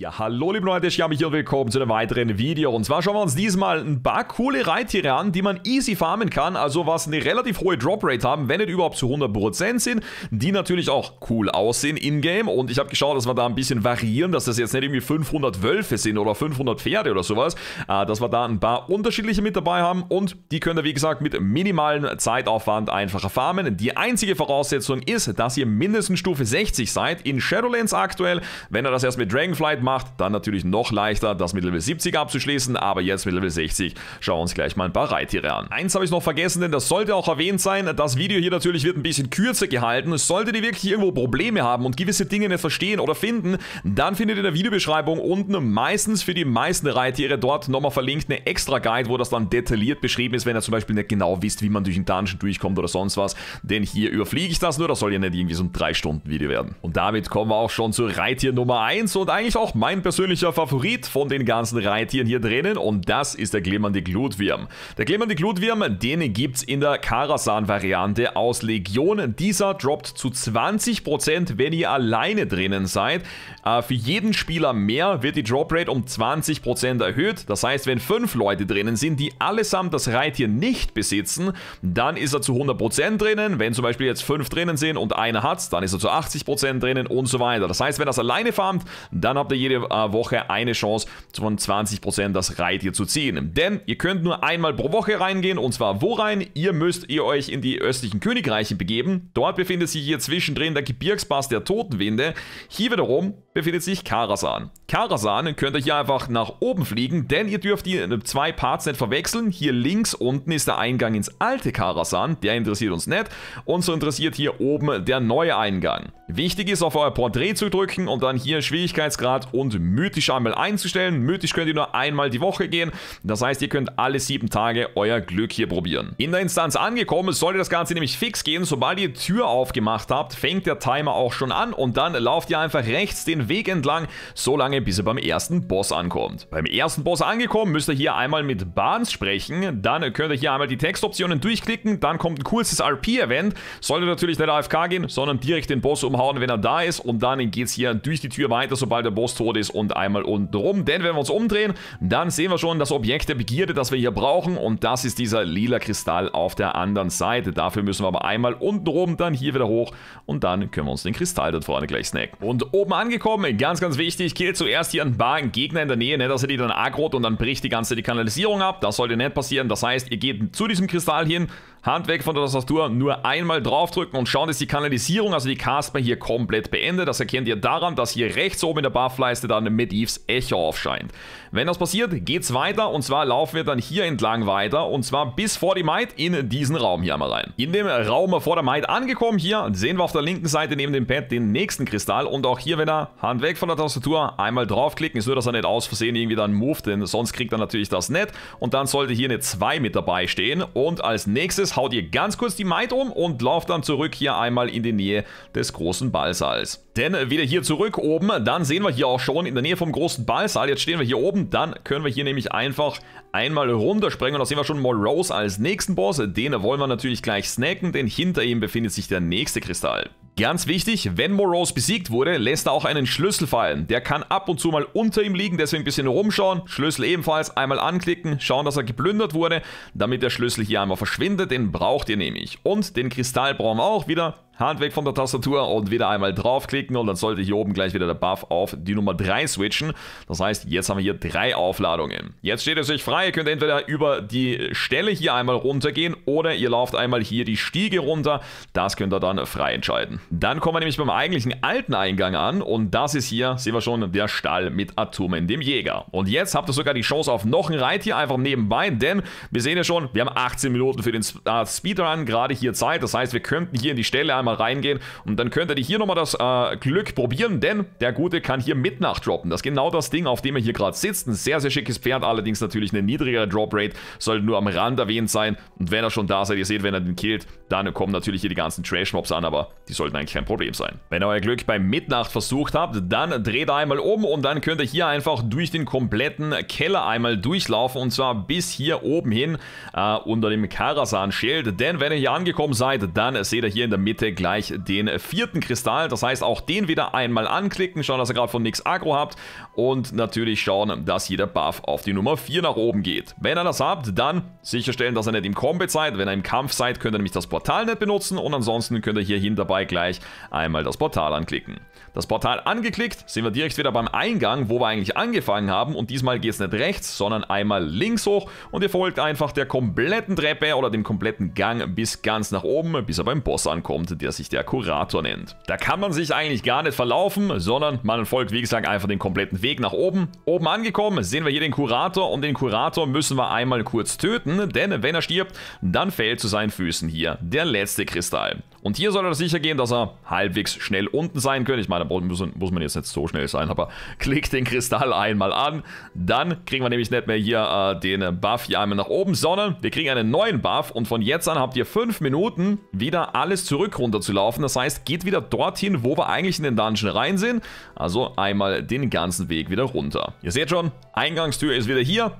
Ja, hallo liebe Leute, ich habe mich hier willkommen zu einem weiteren Video. Und zwar schauen wir uns diesmal ein paar coole Reittiere an, die man easy farmen kann, also was eine relativ hohe Droprate haben, wenn nicht überhaupt zu 100% sind, die natürlich auch cool aussehen in-game. Und ich habe geschaut, dass wir da ein bisschen variieren, dass das jetzt nicht irgendwie 500 Wölfe sind oder 500 Pferde oder sowas, äh, dass wir da ein paar unterschiedliche mit dabei haben und die könnt ihr, wie gesagt, mit minimalem Zeitaufwand einfacher farmen. Die einzige Voraussetzung ist, dass ihr mindestens Stufe 60 seid, in Shadowlands aktuell. Wenn ihr das erst mit Dragonflight macht, macht, dann natürlich noch leichter, das mit Level 70 abzuschließen, aber jetzt mit Level 60 schauen wir uns gleich mal ein paar Reittiere an. Eins habe ich noch vergessen, denn das sollte auch erwähnt sein, das Video hier natürlich wird ein bisschen kürzer gehalten. Solltet ihr wirklich irgendwo Probleme haben und gewisse Dinge nicht verstehen oder finden, dann findet ihr in der Videobeschreibung unten meistens für die meisten Reittiere dort nochmal verlinkt eine extra Guide, wo das dann detailliert beschrieben ist, wenn ihr zum Beispiel nicht genau wisst, wie man durch den Dungeon durchkommt oder sonst was. Denn hier überfliege ich das nur, das soll ja nicht irgendwie so ein 3-Stunden-Video werden. Und damit kommen wir auch schon zu Reittier Nummer 1 und eigentlich auch mein persönlicher Favorit von den ganzen Reittieren hier drinnen und das ist der glimmernde Glutwurm. Der glimmernde Glutwurm, den gibt es in der Karasan-Variante aus Legion. Dieser droppt zu 20%, wenn ihr alleine drinnen seid. Äh, für jeden Spieler mehr wird die Droprate um 20% erhöht. Das heißt, wenn fünf Leute drinnen sind, die allesamt das Reittier nicht besitzen, dann ist er zu 100% drinnen. Wenn zum Beispiel jetzt fünf drinnen sind und einer hat's, dann ist er zu 80% drinnen und so weiter. Das heißt, wenn er es alleine farmt, dann habt ihr jeden jede äh, Woche eine Chance von 20% das Reit hier zu ziehen. Denn ihr könnt nur einmal pro Woche reingehen und zwar wo rein? Ihr müsst ihr euch in die östlichen Königreiche begeben. Dort befindet sich hier zwischendrin der Gebirgspass der Totenwinde. Hier wiederum befindet sich Karasan. Karasan könnt ihr hier einfach nach oben fliegen, denn ihr dürft die äh, zwei Parts nicht verwechseln. Hier links unten ist der Eingang ins alte Karasan, der interessiert uns nicht. Und so interessiert hier oben der neue Eingang. Wichtig ist auf euer Porträt zu drücken und dann hier Schwierigkeitsgrad und mythisch einmal einzustellen. Mythisch könnt ihr nur einmal die Woche gehen. Das heißt, ihr könnt alle sieben Tage euer Glück hier probieren. In der Instanz angekommen, sollte das Ganze nämlich fix gehen. Sobald ihr Tür aufgemacht habt, fängt der Timer auch schon an und dann lauft ihr einfach rechts den Weg entlang, so lange bis ihr beim ersten Boss ankommt. Beim ersten Boss angekommen, müsst ihr hier einmal mit Barnes sprechen, dann könnt ihr hier einmal die Textoptionen durchklicken, dann kommt ein kurzes RP-Event, sollte natürlich nicht AFK gehen, sondern direkt den Boss umhauen, wenn er da ist und dann geht es hier durch die Tür weiter, sobald der Boss tot tot ist und einmal unten rum. Denn wenn wir uns umdrehen, dann sehen wir schon das Objekt der Begierde, das wir hier brauchen. Und das ist dieser lila Kristall auf der anderen Seite. Dafür müssen wir aber einmal unten rum, dann hier wieder hoch. Und dann können wir uns den Kristall dort vorne gleich snacken. Und oben angekommen, ganz, ganz wichtig, killt zuerst hier ein paar Gegner in der Nähe. Nicht, ne, dass ihr die dann agrot und dann bricht die ganze die Kanalisierung ab. Das sollte nicht passieren. Das heißt, ihr geht zu diesem Kristall hin, Hand weg von der Tastatur, nur einmal draufdrücken und schauen, dass die Kanalisierung, also die Casper hier komplett beendet. Das erkennt ihr daran, dass hier rechts oben in der Buffleiste dann Medivs Echo aufscheint. Wenn das passiert, geht's weiter und zwar laufen wir dann hier entlang weiter und zwar bis vor die Maid in diesen Raum hier einmal rein. In dem Raum vor der Maid angekommen hier sehen wir auf der linken Seite neben dem Pad den nächsten Kristall und auch hier, wenn er Hand weg von der Tastatur einmal draufklicken, ist nur, dass er nicht aus Versehen irgendwie dann move, denn sonst kriegt er natürlich das nicht und dann sollte hier eine 2 mit dabei stehen und als nächstes haut ihr ganz kurz die Maid um und lauft dann zurück hier einmal in die Nähe des großen Ballsaals. Denn wieder hier zurück oben, dann sehen wir hier auch schon in der Nähe vom großen Ballsaal. Jetzt stehen wir hier oben, dann können wir hier nämlich einfach einmal runterspringen. Und da sehen wir schon Morose als nächsten Boss. Den wollen wir natürlich gleich snacken, denn hinter ihm befindet sich der nächste Kristall. Ganz wichtig, wenn Morose besiegt wurde, lässt er auch einen Schlüssel fallen. Der kann ab und zu mal unter ihm liegen, deswegen ein bisschen rumschauen. Schlüssel ebenfalls einmal anklicken, schauen, dass er geplündert wurde, damit der Schlüssel hier einmal verschwindet. Den braucht ihr nämlich. Und den Kristall brauchen wir auch wieder Hand weg von der Tastatur und wieder einmal draufklicken und dann sollte hier oben gleich wieder der Buff auf die Nummer 3 switchen. Das heißt, jetzt haben wir hier drei Aufladungen. Jetzt steht es euch frei, ihr könnt entweder über die Stelle hier einmal runtergehen oder ihr lauft einmal hier die Stiege runter. Das könnt ihr dann frei entscheiden. Dann kommen wir nämlich beim eigentlichen alten Eingang an und das ist hier, sehen wir schon, der Stall mit Atomen, dem Jäger. Und jetzt habt ihr sogar die Chance auf noch ein Reit hier einfach nebenbei, denn wir sehen ja schon, wir haben 18 Minuten für den äh, Speedrun gerade hier Zeit. Das heißt, wir könnten hier in die Stelle einmal mal reingehen und dann könnt ihr hier nochmal das äh, Glück probieren, denn der Gute kann hier Mitnacht droppen. Das ist genau das Ding, auf dem er hier gerade sitzt. Ein sehr, sehr schickes Pferd, allerdings natürlich eine niedrigere Droprate. sollte nur am Rand erwähnt sein. Und wenn er schon da seid, ihr seht, wenn er den killt, dann kommen natürlich hier die ganzen Trash-Mobs an, aber die sollten eigentlich kein Problem sein. Wenn ihr euer Glück bei Mitnacht versucht habt, dann dreht einmal um und dann könnt ihr hier einfach durch den kompletten Keller einmal durchlaufen und zwar bis hier oben hin äh, unter dem Karasan-Schild. Denn wenn ihr hier angekommen seid, dann seht ihr hier in der Mitte gleich den vierten Kristall. Das heißt, auch den wieder einmal anklicken, schauen, dass ihr gerade von nichts Agro habt und natürlich schauen, dass hier der Buff auf die Nummer 4 nach oben geht. Wenn ihr das habt, dann sicherstellen, dass ihr nicht im Combat seid. Wenn ihr im Kampf seid, könnt ihr nämlich das Portal nicht benutzen und ansonsten könnt ihr hier hierhin dabei gleich einmal das Portal anklicken das Portal angeklickt, sind wir direkt wieder beim Eingang, wo wir eigentlich angefangen haben und diesmal geht es nicht rechts, sondern einmal links hoch und ihr folgt einfach der kompletten Treppe oder dem kompletten Gang bis ganz nach oben, bis er beim Boss ankommt, der sich der Kurator nennt. Da kann man sich eigentlich gar nicht verlaufen, sondern man folgt wie gesagt einfach den kompletten Weg nach oben. Oben angekommen sehen wir hier den Kurator und den Kurator müssen wir einmal kurz töten, denn wenn er stirbt, dann fällt zu seinen Füßen hier der letzte Kristall. Und hier soll er sicher gehen, dass er halbwegs schnell unten sein könnte. Ich meine, da muss, muss man jetzt nicht so schnell sein, aber klickt den Kristall einmal an. Dann kriegen wir nämlich nicht mehr hier äh, den Buff hier einmal nach oben, sondern wir kriegen einen neuen Buff. Und von jetzt an habt ihr fünf Minuten, wieder alles zurück runterzulaufen. Das heißt, geht wieder dorthin, wo wir eigentlich in den Dungeon rein sind. Also einmal den ganzen Weg wieder runter. Ihr seht schon, Eingangstür ist wieder hier.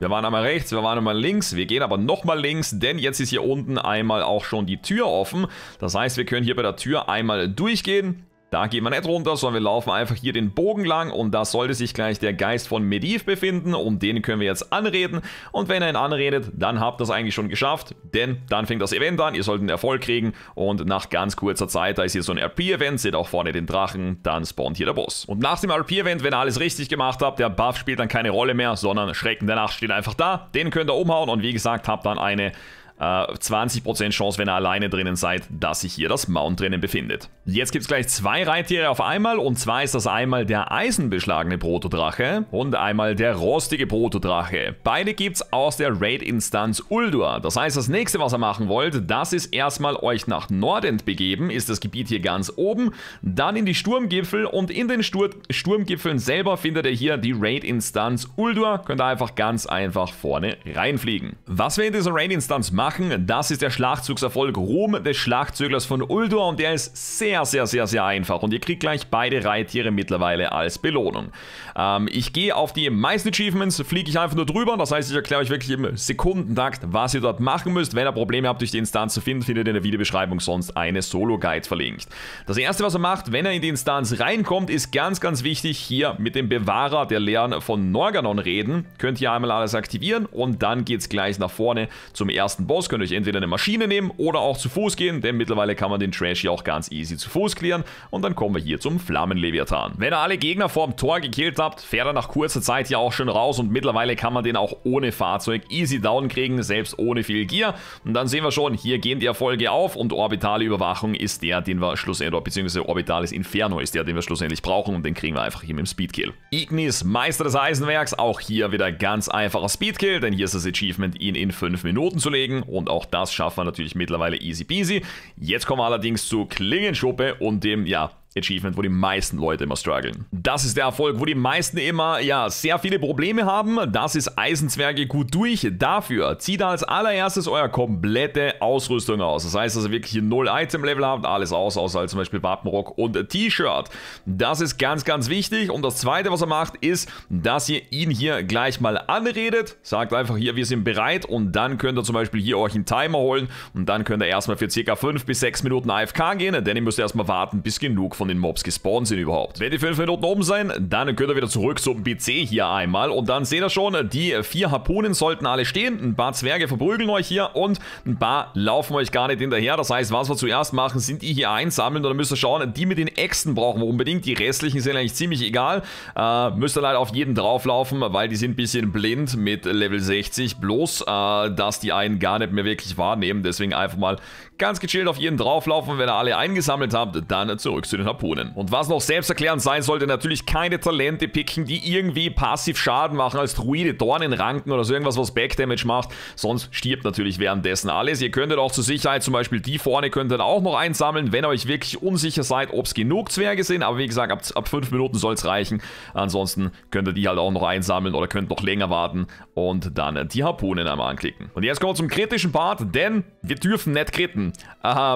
Wir waren einmal rechts, wir waren einmal links, wir gehen aber nochmal links, denn jetzt ist hier unten einmal auch schon die Tür offen. Das heißt, wir können hier bei der Tür einmal durchgehen, da gehen wir nicht runter, sondern wir laufen einfach hier den Bogen lang und da sollte sich gleich der Geist von Mediv befinden und den können wir jetzt anreden und wenn er ihn anredet, dann habt ihr es eigentlich schon geschafft, denn dann fängt das Event an, ihr sollt einen Erfolg kriegen und nach ganz kurzer Zeit, da ist hier so ein RP-Event, seht auch vorne den Drachen, dann spawnt hier der Boss. Und nach dem RP-Event, wenn ihr alles richtig gemacht habt, der Buff spielt dann keine Rolle mehr, sondern Schrecken der Nacht steht einfach da, den könnt ihr umhauen und wie gesagt, habt dann eine äh, 20% Chance, wenn ihr alleine drinnen seid, dass sich hier das Mount drinnen befindet. Jetzt gibt es gleich zwei Reittiere auf einmal und zwar ist das einmal der eisenbeschlagene Protodrache und einmal der rostige Protodrache. Beide gibt es aus der Raid-Instanz Uldur. Das heißt, das nächste, was ihr machen wollt, das ist erstmal euch nach Nordend begeben, ist das Gebiet hier ganz oben, dann in die Sturmgipfel und in den Stur Sturmgipfeln selber findet ihr hier die Raid-Instanz Uldur. Könnt ihr einfach ganz einfach vorne reinfliegen. Was wir in dieser Raid-Instanz machen, machen. Das ist der Schlachtzugserfolg Ruhm des Schlachtzüglers von Uldor und der ist sehr, sehr, sehr, sehr einfach. Und ihr kriegt gleich beide Reittiere mittlerweile als Belohnung. Ähm, ich gehe auf die meisten Achievements, fliege ich einfach nur drüber. Das heißt, ich erkläre euch wirklich im Sekundentakt, was ihr dort machen müsst. Wenn ihr Probleme habt, durch die Instanz zu finden, findet ihr in der Videobeschreibung sonst eine Solo-Guide verlinkt. Das erste, was er macht, wenn er in die Instanz reinkommt, ist ganz, ganz wichtig, hier mit dem Bewahrer der Lehren von Norganon reden. Könnt ihr einmal alles aktivieren und dann geht es gleich nach vorne zum ersten Boss raus, könnt euch entweder eine Maschine nehmen oder auch zu Fuß gehen, denn mittlerweile kann man den Trash hier auch ganz easy zu Fuß klären. Und dann kommen wir hier zum Flammenleviathan. Wenn ihr alle Gegner vorm Tor gekillt habt, fährt er nach kurzer Zeit ja auch schon raus und mittlerweile kann man den auch ohne Fahrzeug easy down kriegen, selbst ohne viel Gear. Und dann sehen wir schon, hier gehen die Erfolge auf und orbitale Überwachung ist der, den wir schlussendlich, beziehungsweise orbitales Inferno ist der, den wir schlussendlich brauchen und den kriegen wir einfach hier mit dem Speedkill. Ignis, Meister des Eisenwerks, auch hier wieder ganz einfacher Speedkill, denn hier ist das Achievement, ihn in 5 Minuten zu legen und auch das schaffen wir natürlich mittlerweile easy peasy. Jetzt kommen wir allerdings zu Klingenschuppe und dem, ja, Achievement, wo die meisten Leute immer strugglen. Das ist der Erfolg, wo die meisten immer, ja, sehr viele Probleme haben. Das ist Eisenzwerge gut durch. Dafür zieht als allererstes euer komplette Ausrüstung aus. Das heißt, dass also ihr wirklich null Item-Level habt, alles aus, außer halt zum Beispiel Wappenrock und T-Shirt. Das ist ganz, ganz wichtig. Und das zweite, was er macht, ist, dass ihr ihn hier gleich mal anredet. Sagt einfach hier, wir sind bereit und dann könnt ihr zum Beispiel hier euch einen Timer holen und dann könnt ihr erstmal für circa 5 bis 6 Minuten AFK gehen, denn ihr müsst erstmal warten, bis genug von von den Mobs gespawnt sind überhaupt. Wenn die 5 Minuten oben sein, dann könnt ihr wieder zurück zum PC hier einmal. Und dann seht ihr schon, die vier Harpunen sollten alle stehen. Ein paar Zwerge verprügeln euch hier und ein paar laufen euch gar nicht hinterher. Das heißt, was wir zuerst machen, sind die hier einsammeln. Und dann müsst ihr schauen, die mit den Äxten brauchen wir unbedingt. Die restlichen sind eigentlich ziemlich egal. Äh, müsst ihr leider auf jeden drauflaufen, weil die sind ein bisschen blind mit Level 60. Bloß, äh, dass die einen gar nicht mehr wirklich wahrnehmen. Deswegen einfach mal Ganz gechillt auf jeden drauflaufen, wenn ihr alle eingesammelt habt, dann zurück zu den Harpunen. Und was noch selbsterklärend sein sollte, natürlich keine Talente picken, die irgendwie passiv Schaden machen, als Druide Dornenranken oder so irgendwas, was Backdamage macht. Sonst stirbt natürlich währenddessen alles. Ihr könntet auch zur Sicherheit zum Beispiel die vorne könntet auch noch einsammeln, wenn ihr euch wirklich unsicher seid, ob es genug Zwerge sind. Aber wie gesagt, ab, ab 5 Minuten soll es reichen. Ansonsten könnt ihr die halt auch noch einsammeln oder könnt noch länger warten und dann die Harpunen einmal anklicken. Und jetzt kommen wir zum kritischen Part, denn wir dürfen nicht kritten bleiben.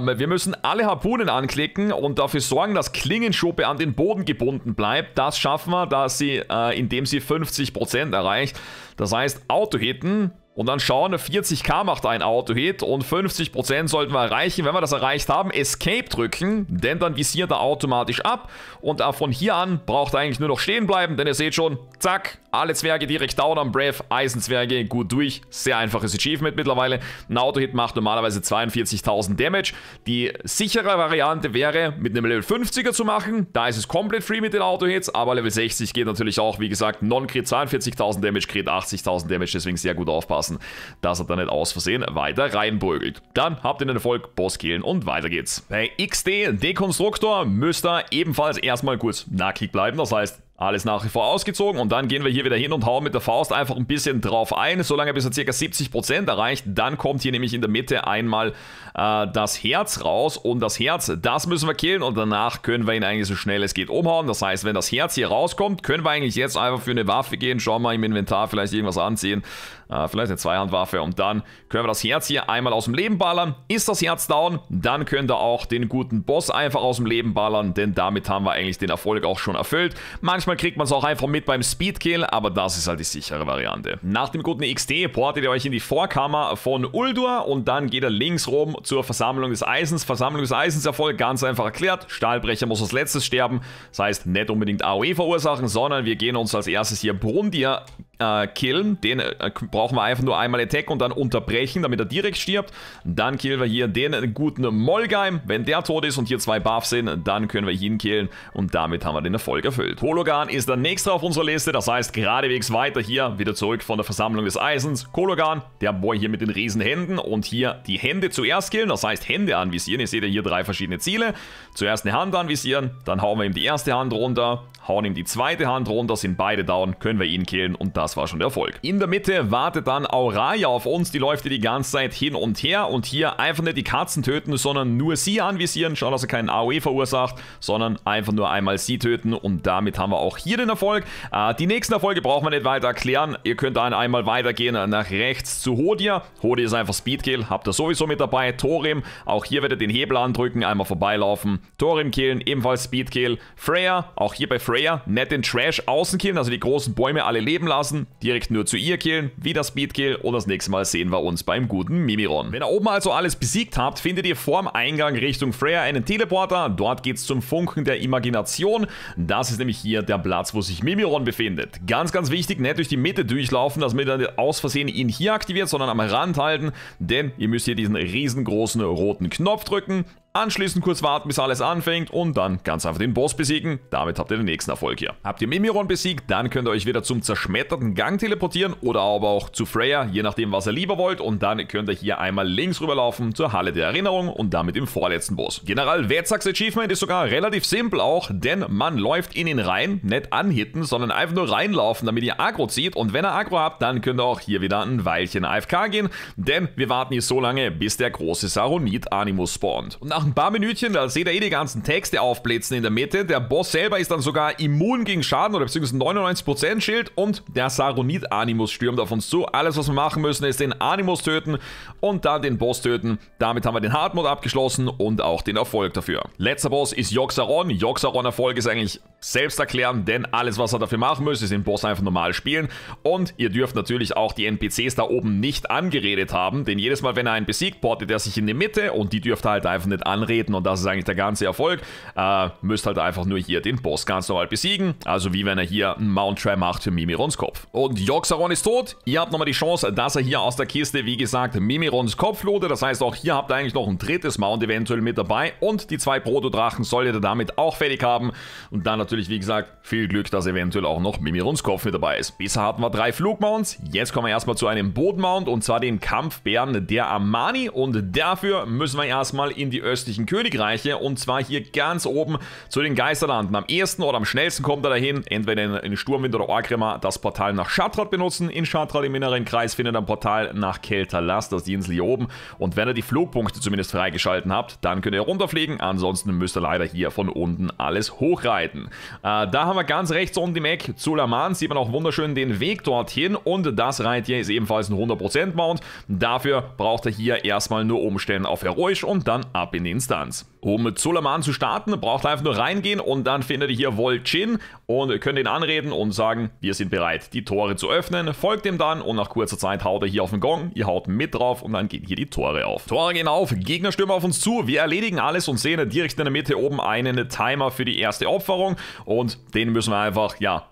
Ähm, wir müssen alle Harpunen anklicken und dafür sorgen, dass Klingenschuppe an den Boden gebunden bleibt. Das schaffen wir, dass sie, äh, indem sie 50% erreicht. Das heißt, Auto-Hitten und dann schauen, 40k macht ein Auto-Hit und 50% sollten wir erreichen. Wenn wir das erreicht haben, Escape drücken, denn dann visiert er automatisch ab. Und von hier an braucht er eigentlich nur noch stehen bleiben, denn ihr seht schon, zack, alle Zwerge direkt down am Breath, Eisenzwerge gut durch. Sehr einfaches Achievement mittlerweile. Ein Auto-Hit macht normalerweise 42.000 Damage. Die sichere Variante wäre, mit einem Level 50er zu machen. Da ist es komplett free mit den Auto-Hits, aber Level 60 geht natürlich auch, wie gesagt, Non-Crit 42.000 Damage, Crit 80.000 Damage, deswegen sehr gut aufpassen aufpassen, dass er da nicht aus Versehen weiter reinbrögelt. Dann habt ihr den Erfolg, Boss killen und weiter geht's. Bei XD Dekonstruktor müsst ihr ebenfalls erstmal kurz nackig bleiben, das heißt alles nach wie vor ausgezogen und dann gehen wir hier wieder hin und hauen mit der Faust einfach ein bisschen drauf ein, solange bis er ca. 70% erreicht. Dann kommt hier nämlich in der Mitte einmal äh, das Herz raus und das Herz, das müssen wir killen und danach können wir ihn eigentlich so schnell es geht umhauen. Das heißt, wenn das Herz hier rauskommt, können wir eigentlich jetzt einfach für eine Waffe gehen, schauen wir im Inventar vielleicht irgendwas anziehen, äh, vielleicht eine Zweihandwaffe und dann können wir das Herz hier einmal aus dem Leben ballern. Ist das Herz down, dann könnt ihr auch den guten Boss einfach aus dem Leben ballern, denn damit haben wir eigentlich den Erfolg auch schon erfüllt. Manchmal Manchmal kriegt man es auch einfach mit beim Speedkill, aber das ist halt die sichere Variante. Nach dem guten XD portet ihr euch in die Vorkammer von Uldur und dann geht er links rum zur Versammlung des Eisens. Versammlung des Eisens Erfolg ganz einfach erklärt. Stahlbrecher muss als letztes sterben. Das heißt, nicht unbedingt AOE verursachen, sondern wir gehen uns als erstes hier Brundir äh, killen. Den äh, brauchen wir einfach nur einmal Attack und dann unterbrechen, damit er direkt stirbt. Dann killen wir hier den guten Molgeim. Wenn der tot ist und hier zwei Buffs sind, dann können wir ihn killen. Und damit haben wir den Erfolg erfüllt. Hologan ist der nächste auf unserer Liste. Das heißt, geradewegs weiter hier, wieder zurück von der Versammlung des Eisens. Kologan, der Boy hier mit den Händen. Und hier die Hände zuerst killen. Das heißt, Hände anvisieren. Ihr seht ja hier drei verschiedene Ziele. Zuerst eine Hand anvisieren, dann hauen wir ihm die erste Hand runter, hauen ihm die zweite Hand runter, sind beide down, können wir ihn killen und das das war schon der Erfolg. In der Mitte wartet dann Auraya auf uns, die läuft hier die ganze Zeit hin und her und hier einfach nicht die Katzen töten, sondern nur sie anvisieren, schauen, dass er keinen AOE verursacht, sondern einfach nur einmal sie töten und damit haben wir auch hier den Erfolg. Äh, die nächsten Erfolge brauchen wir nicht weiter erklären, ihr könnt dann einmal weitergehen nach rechts zu Hodia. Hodia ist einfach Speedkill, habt ihr sowieso mit dabei. Torim, auch hier werdet ihr den Hebel andrücken, einmal vorbeilaufen. Torim killen, ebenfalls Speedkill. Freya, auch hier bei Freya, nicht den Trash außen killen, also die großen Bäume alle leben lassen lassen, direkt nur zu ihr killen, wie das Speed und das nächste Mal sehen wir uns beim guten Mimiron. Wenn ihr oben also alles besiegt habt, findet ihr vorm Eingang Richtung Freya einen Teleporter. Dort geht es zum Funken der Imagination. Das ist nämlich hier der Platz, wo sich Mimiron befindet. Ganz, ganz wichtig, nicht durch die Mitte durchlaufen, dass man dann aus Versehen ihn hier aktiviert, sondern am Rand halten, denn ihr müsst hier diesen riesengroßen roten Knopf drücken Anschließend kurz warten, bis alles anfängt und dann ganz einfach den Boss besiegen. Damit habt ihr den nächsten Erfolg hier. Habt ihr Mimiron besiegt, dann könnt ihr euch wieder zum zerschmetterten Gang teleportieren oder aber auch zu Freya, je nachdem was ihr lieber wollt. Und dann könnt ihr hier einmal links rüberlaufen zur Halle der Erinnerung und damit im vorletzten Boss. General Wetzaks Achievement ist sogar relativ simpel auch, denn man läuft in ihn rein, nicht anhitten, sondern einfach nur reinlaufen, damit ihr Agro zieht. Und wenn ihr Agro habt, dann könnt ihr auch hier wieder ein Weilchen AFK gehen, denn wir warten hier so lange, bis der große Saronit Animus spawnt. Und nach ein paar Minütchen, da seht ihr eh die ganzen Texte aufblitzen in der Mitte. Der Boss selber ist dann sogar immun gegen Schaden oder beziehungsweise 99% Schild und der Saronid Animus stürmt auf uns zu. Alles, was wir machen müssen, ist den Animus töten und dann den Boss töten. Damit haben wir den Hardmode abgeschlossen und auch den Erfolg dafür. Letzter Boss ist Joxaron. Joxaron-Erfolg ist eigentlich selbst erklären, denn alles, was er dafür machen müsst, ist den Boss einfach normal spielen. Und ihr dürft natürlich auch die NPCs da oben nicht angeredet haben, denn jedes Mal, wenn er einen besiegt, portet er sich in die Mitte und die dürft ihr halt einfach nicht anreden und das ist eigentlich der ganze Erfolg. Äh, müsst halt einfach nur hier den Boss ganz normal besiegen, also wie wenn er hier einen Mount Mountry macht für Mimirons Kopf. Und Joxaron ist tot, ihr habt nochmal die Chance, dass er hier aus der Kiste, wie gesagt, Mimirons Kopf lodet, das heißt auch hier habt ihr eigentlich noch ein drittes Mount eventuell mit dabei und die zwei Protodrachen solltet ihr damit auch fertig haben und dann natürlich natürlich, wie gesagt, viel Glück, dass eventuell auch noch Mimi mit dabei ist. Bisher hatten wir drei Flugmounts, jetzt kommen wir erstmal zu einem Bootmount und zwar den Kampfbären der Armani und dafür müssen wir erstmal in die östlichen Königreiche und zwar hier ganz oben zu den Geisterlanden. Am ersten oder am schnellsten kommt er dahin, entweder in Sturmwind oder Orgrimma das Portal nach Schatrat benutzen. In Schatrat im inneren Kreis findet er ein Portal nach Keltalas, das ist die Insel hier oben und wenn ihr die Flugpunkte zumindest freigeschalten habt, dann könnt ihr runterfliegen, ansonsten müsst ihr leider hier von unten alles hochreiten. Äh, da haben wir ganz rechts unten die Mac zu Sulaman. Sieht man auch wunderschön den Weg dorthin. Und das Reit hier ist ebenfalls ein 100% Mount. Dafür braucht er hier erstmal nur umstellen auf Heroisch und dann ab in die Instanz. Um mit Suleiman zu starten, braucht ihr einfach nur reingehen und dann findet ihr hier Volchin und könnt ihn anreden und sagen, wir sind bereit, die Tore zu öffnen. Folgt ihm dann und nach kurzer Zeit haut er hier auf den Gong, ihr haut mit drauf und dann gehen hier die Tore auf. Tore gehen auf, Gegner stürmen auf uns zu, wir erledigen alles und sehen direkt in der Mitte oben einen Timer für die erste Opferung und den müssen wir einfach, ja,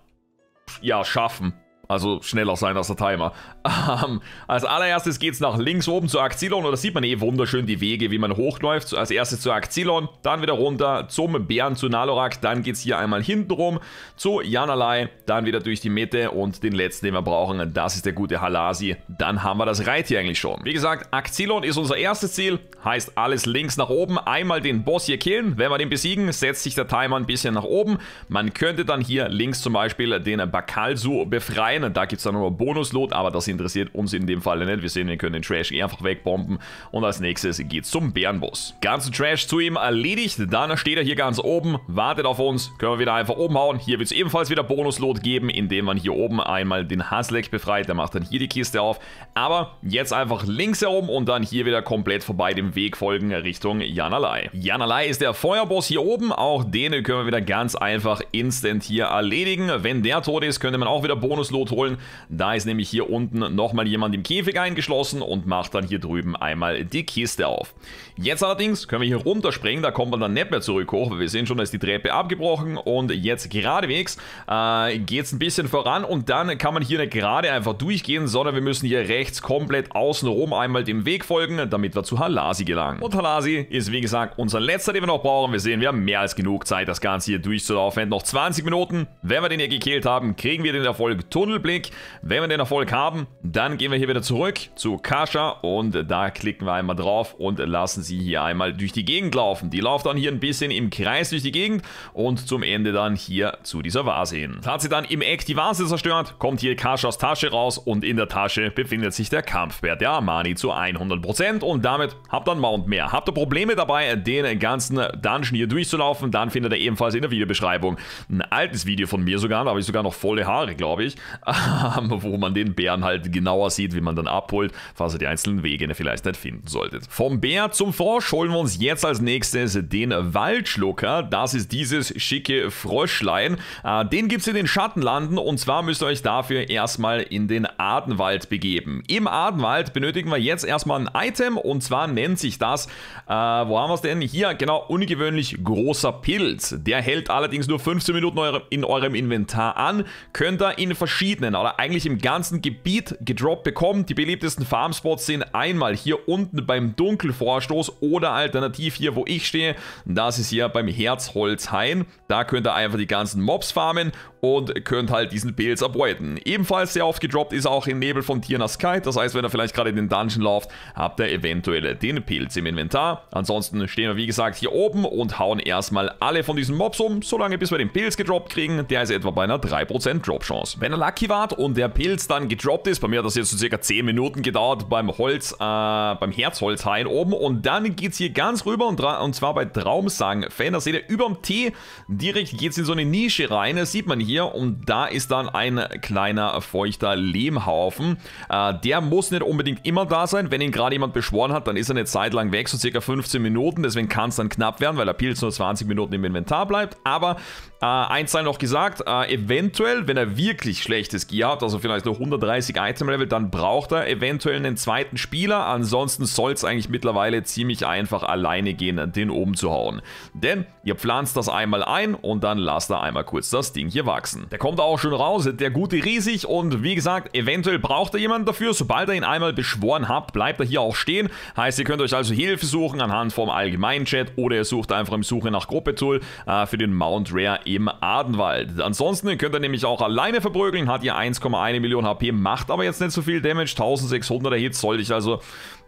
ja, schaffen. Also schneller sein als der Timer. Ähm, als allererstes geht es nach links oben zu Axilon und da sieht man eh wunderschön die Wege, wie man hochläuft. Als erstes zu Axilon, dann wieder runter zum Bären, zu Nalorak, dann geht es hier einmal hintenrum zu Janalai, dann wieder durch die Mitte und den letzten, den wir brauchen, das ist der gute Halasi. Dann haben wir das Reit hier eigentlich schon. Wie gesagt, Axilon ist unser erstes Ziel, heißt alles links nach oben, einmal den Boss hier killen. Wenn wir den besiegen, setzt sich der Timer ein bisschen nach oben. Man könnte dann hier links zum Beispiel den Bakalsu befreien rein da gibt es dann nochmal Bonuslot, aber das interessiert uns in dem Fall nicht. Wir sehen, wir können den Trash eh einfach wegbomben und als nächstes geht es zum Bärenboss. Ganzen Trash zu ihm erledigt, dann steht er hier ganz oben, wartet auf uns, können wir wieder einfach oben hauen. Hier wird es ebenfalls wieder Bonuslot geben, indem man hier oben einmal den Haslek befreit, der macht dann hier die Kiste auf, aber jetzt einfach links herum und dann hier wieder komplett vorbei dem Weg folgen Richtung Janalei. Janalei ist der Feuerboss hier oben, auch den können wir wieder ganz einfach instant hier erledigen. Wenn der tot ist, könnte man auch wieder Bonuslot Boot holen. Da ist nämlich hier unten nochmal jemand im Käfig eingeschlossen und macht dann hier drüben einmal die Kiste auf. Jetzt allerdings können wir hier runterspringen, da kommt man dann nicht mehr zurück hoch, weil wir sehen schon, da ist die Treppe abgebrochen und jetzt geradewegs äh, geht es ein bisschen voran und dann kann man hier nicht gerade einfach durchgehen, sondern wir müssen hier rechts komplett außenrum einmal dem Weg folgen, damit wir zu Halasi gelangen. Und Halasi ist wie gesagt unser letzter, den wir noch brauchen. Wir sehen, wir haben mehr als genug Zeit, das Ganze hier durchzulaufen. Noch 20 Minuten. Wenn wir den hier gekillt haben, kriegen wir den Erfolg Tunnel Tunnelblick. Wenn wir den Erfolg haben, dann gehen wir hier wieder zurück zu Kasha und da klicken wir einmal drauf und lassen sie hier einmal durch die Gegend laufen. Die läuft dann hier ein bisschen im Kreis durch die Gegend und zum Ende dann hier zu dieser Vase hin. Hat sie dann im Eck die Vase zerstört, kommt hier Kashas Tasche raus und in der Tasche befindet sich der Kampfbär der Armani zu 100% und damit habt ihr einen Mount mehr. Habt ihr Probleme dabei, den ganzen Dungeon hier durchzulaufen, dann findet ihr ebenfalls in der Videobeschreibung ein altes Video von mir sogar, da habe ich sogar noch volle Haare, glaube ich, wo man den Bären halt genauer sieht, wie man dann abholt, falls ihr die einzelnen Wege ne vielleicht nicht finden solltet. Vom Bär zum Frosch holen wir uns jetzt als nächstes den Waldschlucker. Das ist dieses schicke Froschlein. Äh, den gibt es in den Schattenlanden und zwar müsst ihr euch dafür erstmal in den Adenwald begeben. Im Adenwald benötigen wir jetzt erstmal ein Item und zwar nennt sich das, äh, wo haben wir es denn? Hier, genau, ungewöhnlich großer Pilz. Der hält allerdings nur 15 Minuten in eurem Inventar an, könnt ihr in verschiedenen verschiedenen, oder eigentlich im ganzen Gebiet gedroppt bekommen. Die beliebtesten Farmspots sind einmal hier unten beim Dunkelvorstoß oder alternativ hier, wo ich stehe. Das ist hier beim Herzholzhain. Da könnt ihr einfach die ganzen Mobs farmen und könnt halt diesen Pilz erbeuten. Ebenfalls sehr oft gedroppt ist auch im Nebel von Tierna Sky. Das heißt, wenn ihr vielleicht gerade in den Dungeon lauft, habt ihr eventuell den Pilz im Inventar. Ansonsten stehen wir wie gesagt hier oben und hauen erstmal alle von diesen Mobs um, solange bis wir den Pilz gedroppt kriegen. Der ist etwa bei einer 3% Drop-Chance. Wenn ihr Lack wart und der Pilz dann gedroppt ist. Bei mir hat das jetzt so circa 10 Minuten gedauert beim Holz, äh, beim Herzholzhain oben. Und dann geht es hier ganz rüber und, und zwar bei Traumsang. Fan, da seht ihr überm T direkt geht es in so eine Nische rein. Das sieht man hier und da ist dann ein kleiner feuchter Lehmhaufen. Äh, der muss nicht unbedingt immer da sein. Wenn ihn gerade jemand beschworen hat, dann ist er eine Zeit lang weg, so circa 15 Minuten. Deswegen kann es dann knapp werden, weil der Pilz nur 20 Minuten im Inventar bleibt. Aber äh, eins sei noch gesagt, äh, eventuell, wenn er wirklich schlecht schlechtes Gear hat, also vielleicht nur 130 Item-Level, dann braucht er eventuell einen zweiten Spieler. Ansonsten soll es eigentlich mittlerweile ziemlich einfach alleine gehen, den oben zu hauen. Denn ihr pflanzt das einmal ein und dann lasst er einmal kurz das Ding hier wachsen. Der kommt auch schon raus, der gute riesig und wie gesagt, eventuell braucht er jemanden dafür. Sobald er ihn einmal beschworen habt, bleibt er hier auch stehen. Heißt, ihr könnt euch also Hilfe suchen anhand vom allgemeinen Chat oder ihr sucht einfach im Suche nach Gruppe-Tool äh, für den Mount Rare im Adenwald. Ansonsten könnt ihr nämlich auch alleine verbrögeln, hat hier 1,1 Millionen HP, macht aber jetzt nicht so viel Damage. 1600er Hit sollte ich also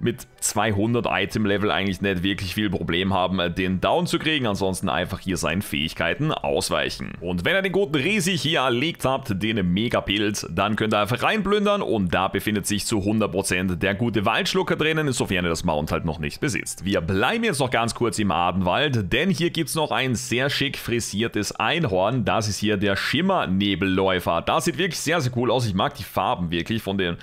mit 200 Item-Level eigentlich nicht wirklich viel Problem haben, äh, den down zu kriegen. Ansonsten einfach hier seinen Fähigkeiten ausweichen. Und wenn ihr den guten Riesig hier erlegt habt, den Megapilz, dann könnt ihr einfach reinplündern und da befindet sich zu 100% der gute Waldschlucker drinnen, sofern ihr das Mount halt noch nicht besitzt. Wir bleiben jetzt noch ganz kurz im Adenwald, denn hier gibt es noch ein sehr schick frisiertes Einhorn. Das ist hier der Schimmernebelläufer. Das sieht wirklich sehr, sehr cool aus. Ich mag die Farben wirklich von den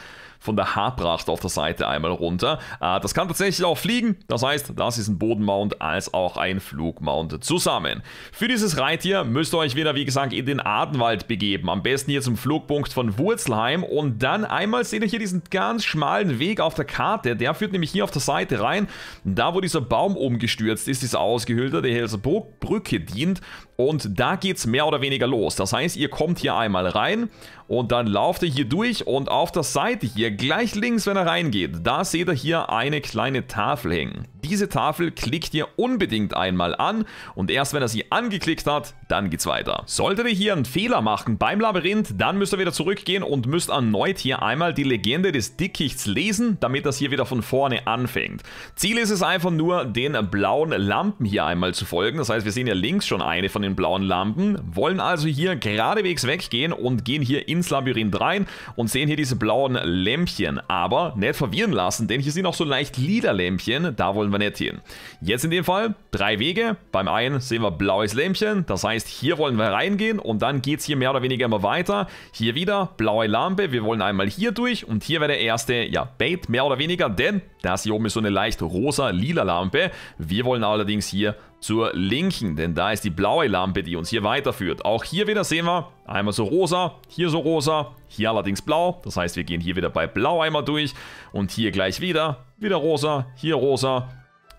von der Haarpracht auf der Seite einmal runter. Äh, das kann tatsächlich auch fliegen, das heißt, das ist ein Bodenmount als auch ein Flugmount zusammen. Für dieses Reittier müsst ihr euch wieder, wie gesagt, in den Adenwald begeben. Am besten hier zum Flugpunkt von Wurzelheim und dann einmal seht ihr hier diesen ganz schmalen Weg auf der Karte. Der führt nämlich hier auf der Seite rein. Da, wo dieser Baum umgestürzt ist, dieser ausgehöhlte, der hier als Brücke dient, und da geht es mehr oder weniger los. Das heißt, ihr kommt hier einmal rein und dann lauft ihr hier durch und auf der Seite hier, gleich links, wenn ihr reingeht, da seht ihr hier eine kleine Tafel hängen. Diese Tafel klickt ihr unbedingt einmal an und erst wenn er sie angeklickt hat, dann geht's weiter. Solltet ihr hier einen Fehler machen beim Labyrinth, dann müsst ihr wieder zurückgehen und müsst erneut hier einmal die Legende des Dickichts lesen, damit das hier wieder von vorne anfängt. Ziel ist es einfach nur, den blauen Lampen hier einmal zu folgen. Das heißt, wir sehen ja links schon eine von den den blauen Lampen, wollen also hier geradewegs weggehen und gehen hier ins Labyrinth rein und sehen hier diese blauen Lämpchen. Aber nicht verwirren lassen, denn hier sind auch so leicht lila Lämpchen, da wollen wir nicht hin. Jetzt in dem Fall drei Wege. Beim einen sehen wir blaues Lämpchen, das heißt hier wollen wir reingehen und dann geht es hier mehr oder weniger immer weiter. Hier wieder blaue Lampe, wir wollen einmal hier durch und hier wäre der erste, ja, Bait mehr oder weniger, denn das hier oben ist so eine leicht rosa lila Lampe. Wir wollen allerdings hier zur linken, denn da ist die blaue Lampe, die uns hier weiterführt. Auch hier wieder sehen wir, einmal so rosa, hier so rosa, hier allerdings blau. Das heißt, wir gehen hier wieder bei blau einmal durch und hier gleich wieder, wieder rosa, hier rosa,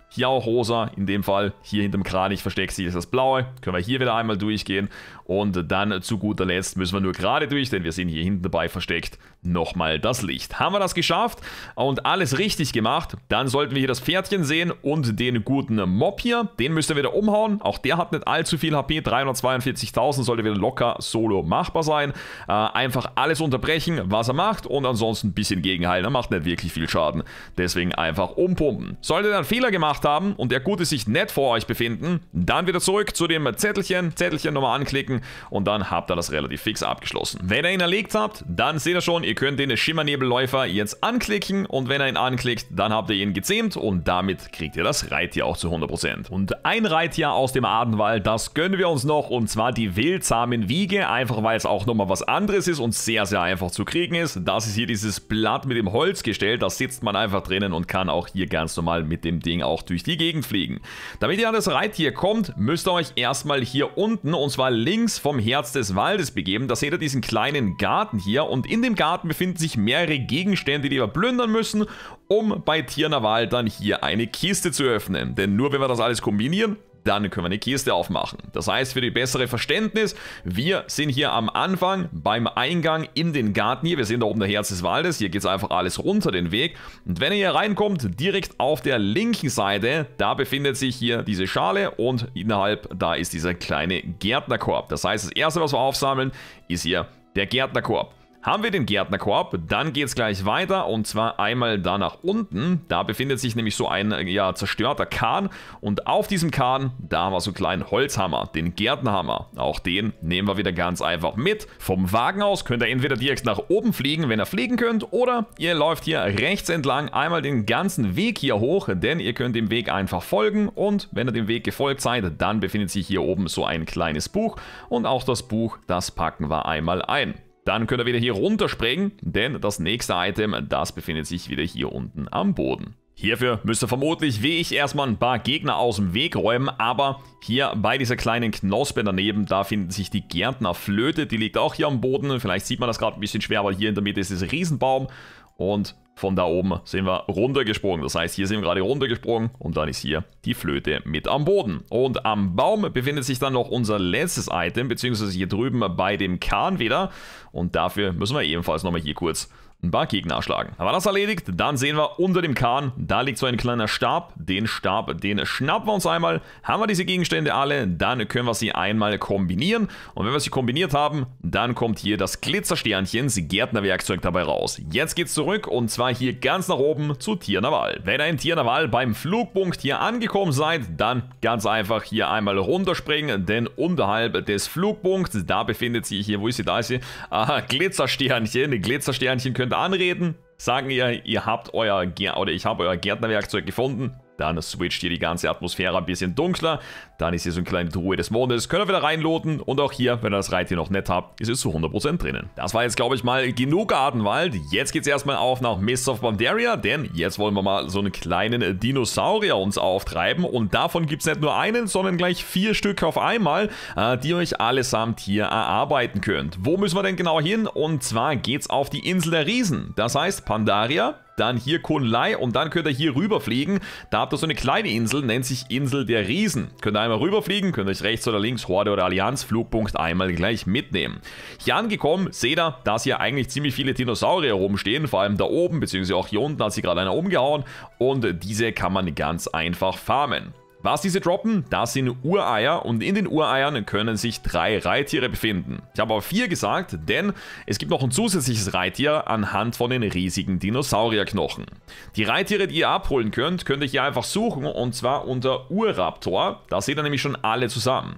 hier auch rosa, in dem Fall hier hinterm Kranich versteckt sich das blaue. Können wir hier wieder einmal durchgehen und dann zu guter Letzt müssen wir nur gerade durch, denn wir sind hier hinten dabei versteckt. Nochmal das Licht. Haben wir das geschafft und alles richtig gemacht, dann sollten wir hier das Pferdchen sehen und den guten Mob hier. Den müsst ihr wieder umhauen. Auch der hat nicht allzu viel HP. 342.000 sollte wieder locker solo machbar sein. Äh, einfach alles unterbrechen, was er macht und ansonsten ein bisschen gegenheilen. Er macht nicht wirklich viel Schaden. Deswegen einfach umpumpen. Solltet ihr einen Fehler gemacht haben und der Gute sich nicht vor euch befinden, dann wieder zurück zu dem Zettelchen. Zettelchen nochmal anklicken legen und dann habt ihr das relativ fix abgeschlossen. Wenn ihr ihn erlegt habt, dann seht ihr schon, ihr könnt den Schimmernebelläufer jetzt anklicken und wenn ihr ihn anklickt, dann habt ihr ihn gezähmt und damit kriegt ihr das Reittier auch zu 100%. Und ein Reittier aus dem Adenwald, das gönnen wir uns noch und zwar die wildsamen einfach weil es auch nochmal was anderes ist und sehr, sehr einfach zu kriegen ist. Das ist hier dieses Blatt mit dem Holzgestell, da sitzt man einfach drinnen und kann auch hier ganz normal mit dem Ding auch durch die Gegend fliegen. Damit ihr an das Reittier kommt, müsst ihr euch erstmal hier unten und zwar links links vom Herz des Waldes begeben. Da seht ihr diesen kleinen Garten hier und in dem Garten befinden sich mehrere Gegenstände, die wir plündern müssen, um bei Tiernawal dann hier eine Kiste zu öffnen. Denn nur wenn wir das alles kombinieren, dann können wir eine Kiste aufmachen. Das heißt, für die bessere Verständnis, wir sind hier am Anfang beim Eingang in den Garten hier. Wir sehen da oben der Herz des Waldes. Hier geht es einfach alles runter den Weg. Und wenn ihr hier reinkommt, direkt auf der linken Seite, da befindet sich hier diese Schale und innerhalb da ist dieser kleine Gärtnerkorb. Das heißt, das erste, was wir aufsammeln, ist hier der Gärtnerkorb. Haben wir den Gärtnerkorb, dann geht es gleich weiter und zwar einmal da nach unten. Da befindet sich nämlich so ein ja, zerstörter Kahn und auf diesem Kahn, da haben wir so einen kleinen Holzhammer, den Gärtnerhammer. Auch den nehmen wir wieder ganz einfach mit. Vom Wagen aus könnt ihr entweder direkt nach oben fliegen, wenn ihr fliegen könnt, oder ihr läuft hier rechts entlang einmal den ganzen Weg hier hoch, denn ihr könnt dem Weg einfach folgen und wenn ihr dem Weg gefolgt seid, dann befindet sich hier oben so ein kleines Buch und auch das Buch, das packen wir einmal ein. Dann könnt ihr wieder hier runterspringen, denn das nächste Item, das befindet sich wieder hier unten am Boden. Hierfür müsst ihr vermutlich wie ich erstmal ein paar Gegner aus dem Weg räumen, aber hier bei dieser kleinen Knospe daneben, da findet sich die Gärtnerflöte, die liegt auch hier am Boden. Vielleicht sieht man das gerade ein bisschen schwer, aber hier in der Mitte ist dieser Riesenbaum und von da oben sind wir runtergesprungen. Das heißt, hier sind wir gerade runtergesprungen und dann ist hier die Flöte mit am Boden. Und am Baum befindet sich dann noch unser letztes Item, beziehungsweise hier drüben bei dem Kahn wieder. Und dafür müssen wir ebenfalls nochmal hier kurz ein paar Gegner erschlagen. War das erledigt? Dann sehen wir unter dem Kahn, da liegt so ein kleiner Stab. Den Stab, den schnappen wir uns einmal. Haben wir diese Gegenstände alle, dann können wir sie einmal kombinieren. Und wenn wir sie kombiniert haben, dann kommt hier das Glitzersternchen, das Gärtnerwerkzeug dabei raus. Jetzt geht's zurück und zwar hier ganz nach oben zu Tier Wenn ihr in Tier beim Flugpunkt hier angekommen seid, dann ganz einfach hier einmal runterspringen, denn unterhalb des Flugpunkts, da befindet sich hier, wo ist sie, da ist sie, äh, Glitzersternchen. Glitzersternchen können könnt anreden, sagen ihr, ihr habt euer, Gär oder ich habe euer Gärtnerwerkzeug gefunden dann switcht hier die ganze Atmosphäre ein bisschen dunkler. Dann ist hier so eine kleine Truhe des Mondes. Können wir wieder reinloten. Und auch hier, wenn ihr das Reit hier noch nett habt, ist es zu 100% drinnen. Das war jetzt, glaube ich, mal genug Artenwald. Jetzt geht es erstmal auf nach Mist of Bandaria. Denn jetzt wollen wir mal so einen kleinen äh, Dinosaurier uns auftreiben. Und davon gibt es nicht nur einen, sondern gleich vier Stück auf einmal, äh, die ihr euch allesamt hier erarbeiten könnt. Wo müssen wir denn genau hin? Und zwar geht es auf die Insel der Riesen. Das heißt Pandaria, dann hier Kun Lai und dann könnt ihr hier rüberfliegen. Da habt ihr so eine kleine Insel, nennt sich Insel der Riesen. Könnt ihr einmal rüberfliegen, könnt euch rechts oder links, Horde oder Allianz, Flugpunkt einmal gleich mitnehmen. Hier angekommen, seht ihr, dass hier eigentlich ziemlich viele Dinosaurier rumstehen, vor allem da oben, beziehungsweise auch hier unten hat sie gerade einer umgehauen. Und diese kann man ganz einfach farmen. Was diese droppen, das sind Ureier und in den Ureiern können sich drei Reittiere befinden. Ich habe aber vier gesagt, denn es gibt noch ein zusätzliches Reittier anhand von den riesigen Dinosaurierknochen. Die Reittiere, die ihr abholen könnt, könnt ihr hier einfach suchen und zwar unter Urraptor. Da seht ihr nämlich schon alle zusammen.